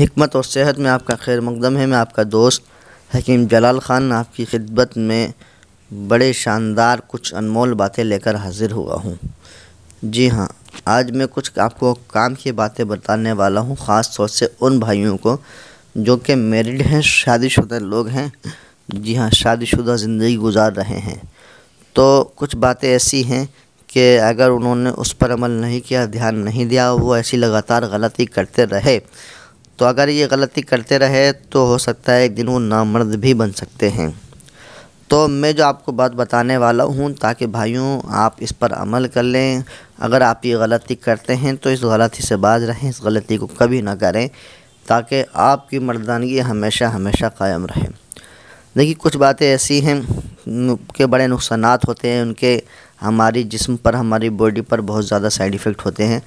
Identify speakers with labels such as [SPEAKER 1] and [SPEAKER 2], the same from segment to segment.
[SPEAKER 1] हमत और सेहत में आपका खैर मकदम है मैं आपका दोस्त हकीम जलाल ख़ान आपकी खिदमत में बड़े शानदार कुछ अनमोल बातें लेकर हाज़िर हुआ हूँ जी हाँ आज मैं कुछ आपको काम की बातें बताने वाला हूँ ख़ास तौर से उन भाइयों को जो कि मेरिड हैं शादीशुदा लोग हैं जी हाँ शादीशुदा ज़िंदगी गुजार रहे हैं तो कुछ बातें ऐसी हैं कि अगर उन्होंने उस पर अमल नहीं किया ध्यान नहीं दिया वो ऐसी लगातार गलती करते रहे तो अगर ये गलती करते रहे तो हो सकता है एक दिन वो नामर्द भी बन सकते हैं तो मैं जो आपको बात बताने वाला हूँ ताकि भाइयों आप इस पर अमल कर लें अगर आप ये गलती करते हैं तो इस गलती से बाज रहें इस गलती को कभी ना करें ताकि आपकी मर्दानगी हमेशा हमेशा कायम रहे देखिए कुछ बातें ऐसी हैं के बड़े नुकसान होते हैं उनके हमारी जिस्म पर हमारी बॉडी पर बहुत ज़्यादा साइड इफ़ेक्ट होते हैं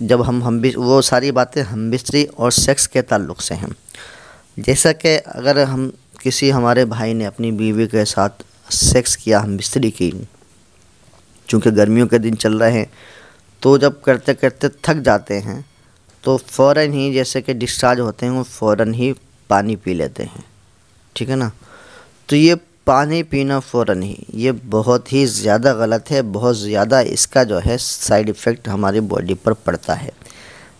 [SPEAKER 1] जब हम हम भी वो सारी बातें हम बिस्तरी और सेक्स के ताल्लुक से हैं जैसा कि अगर हम किसी हमारे भाई ने अपनी बीवी के साथ सेक्स किया हम बिस्तरी की चूँकि गर्मियों के दिन चल रहे हैं तो जब करते करते थक जाते हैं तो फ़ौर ही जैसे कि डिस्चार्ज होते हैं वो फ़ौर ही पानी पी लेते हैं ठीक है ना तो ये पानी पीना फ़ौरन ही ये बहुत ही ज़्यादा गलत है बहुत ज़्यादा इसका जो है साइड इफ़ेक्ट हमारी बॉडी पर पड़ता है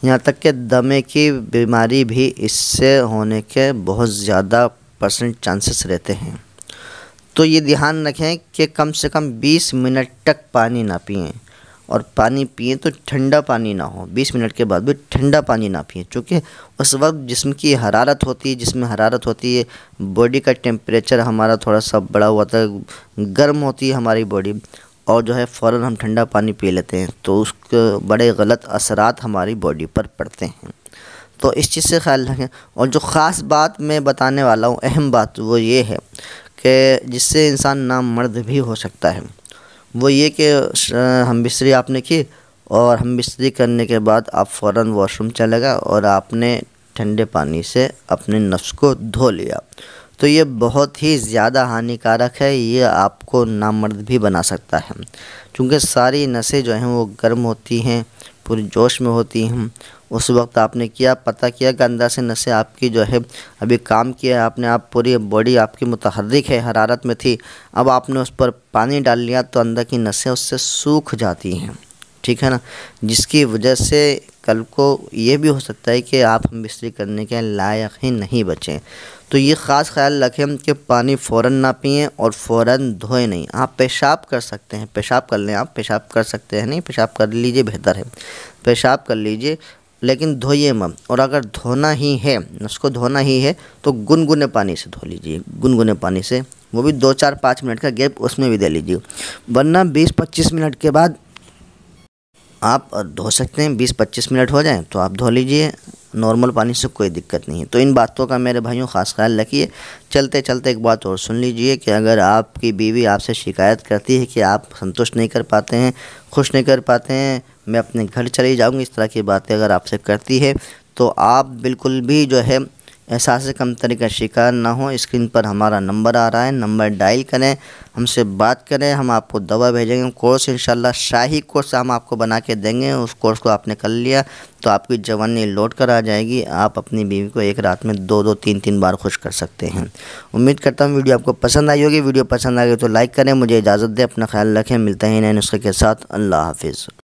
[SPEAKER 1] यहाँ तक कि दमे की बीमारी भी इससे होने के बहुत ज़्यादा परसेंट चांसेस रहते हैं तो ये ध्यान रखें कि कम से कम 20 मिनट तक पानी ना पिएं और पानी पिए तो ठंडा पानी ना हो 20 मिनट के बाद भी ठंडा पानी ना पिए चूँकि उस वक्त जिसम की हरारत होती है जिसमें हरारत होती है बॉडी का टेम्परेचर हमारा थोड़ा सा बड़ा हुआ था गर्म होती है हमारी बॉडी और जो है फ़ौर हम ठंडा पानी पी लेते हैं तो उसके बड़े गलत असरात हमारी बॉडी पर पड़ते हैं तो इस चीज़ से ख्याल रखें और जो ख़ास बात मैं बताने वाला हूँ अहम बात वो ये है कि जिससे इंसान नाम मर्द भी हो सकता है वो ये कि हम बिस्तरी आपने की और हम बिस्तरी करने के बाद आप फ़ौर वॉशरूम चले गए और आपने ठंडे पानी से अपने नफ्स को धो लिया तो ये बहुत ही ज़्यादा हानिकारक है ये आपको नामर्द भी बना सकता है क्योंकि सारी नसें जो हैं वो गर्म होती हैं पूरे जोश में होती हैं उस वक्त आपने किया पता किया कि अंदर से नशे आपकी जो है अभी काम किया है आपने आप पूरी बॉडी आपकी मुतहरक है हरारत में थी अब आपने उस पर पानी डाल लिया तो अंदर की नशें उससे सूख जाती हैं ठीक है ना जिसकी वजह से कल को ये भी हो सकता है कि आप हम बिस्तरी करने के लायक ही नहीं बचें तो ये ख़ास ख्याल रखें कि पानी फ़ौर ना पिएँ और फ़ौर धोएं नहीं आप पेशाब कर सकते हैं पेशाब कर लें आप पेशाब कर सकते हैं नहीं पेशाब कर लीजिए बेहतर है पेशाब कर लीजिए लेकिन धोइए मत और अगर धोना ही है उसको धोना ही है तो गुनगुने पानी से धो लीजिए गुनगुने पानी से वो भी दो चार पाँच मिनट का गैप उसमें भी दे लीजिए वरना बीस पच्चीस मिनट के बाद आप धो सकते हैं बीस पच्चीस मिनट हो जाए तो आप धो लीजिए नॉर्मल पानी से कोई दिक्कत नहीं है तो इन बातों का मेरे भाइयों ख़ास ख्याल रखिए चलते चलते एक बात और सुन लीजिए कि अगर आपकी बीवी आपसे शिकायत करती है कि आप संतुष्ट नहीं कर पाते हैं खुश नहीं कर पाते हैं मैं अपने घर चली जाऊँगी इस तरह की बातें अगर आपसे करती है तो आप बिल्कुल भी जो है एहसास कमतरी का शिकार ना हो स्क्रीन पर हमारा नंबर आ रहा है नंबर डायल करें हमसे बात करें हम आपको दवा भेजेंगे कोर्स इंशाल्लाह शाही कोर्स हम आपको बना के देंगे उस कोर्स को आपने कर लिया तो आपकी जवानी लौट कर आ जाएगी आप अपनी बीवी को एक रात में दो दो तीन तीन बार खुश कर सकते हैं उम्मीद करता हूँ वीडियो आपको पसंद आई होगी वीडियो पसंद आ गई तो लाइक करें मुझे इजाज़त दें अपना ख्याल रखें मिलते हैं नए नुस्खे के साथ अल्लाह हाफिज़